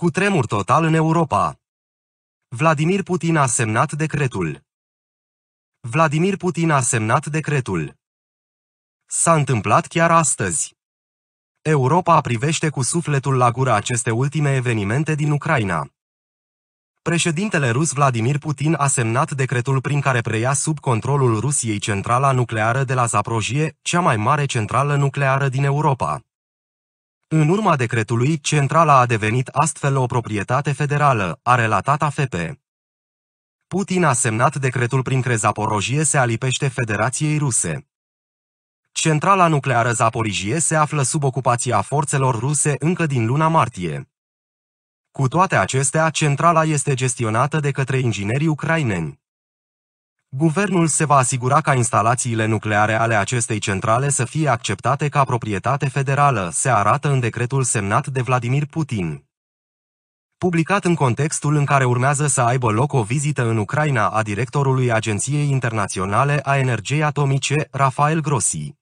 Cu tremur total în Europa. Vladimir Putin a semnat decretul. Vladimir Putin a semnat decretul. S-a întâmplat chiar astăzi. Europa privește cu sufletul la gură aceste ultime evenimente din Ucraina. Președintele rus Vladimir Putin a semnat decretul prin care preia sub controlul Rusiei centrala nucleară de la Zaprojie, cea mai mare centrală nucleară din Europa. În urma decretului, centrala a devenit astfel o proprietate federală, a relatat AFP. Putin a semnat decretul prin care Zaporojie se alipește Federației Ruse. Centrala nucleară Zaporijie se află sub ocupația forțelor ruse încă din luna martie. Cu toate acestea, centrala este gestionată de către inginerii ucraineni. Guvernul se va asigura ca instalațiile nucleare ale acestei centrale să fie acceptate ca proprietate federală, se arată în decretul semnat de Vladimir Putin. Publicat în contextul în care urmează să aibă loc o vizită în Ucraina a directorului Agenției Internaționale a Energiei Atomice, Rafael Grossi.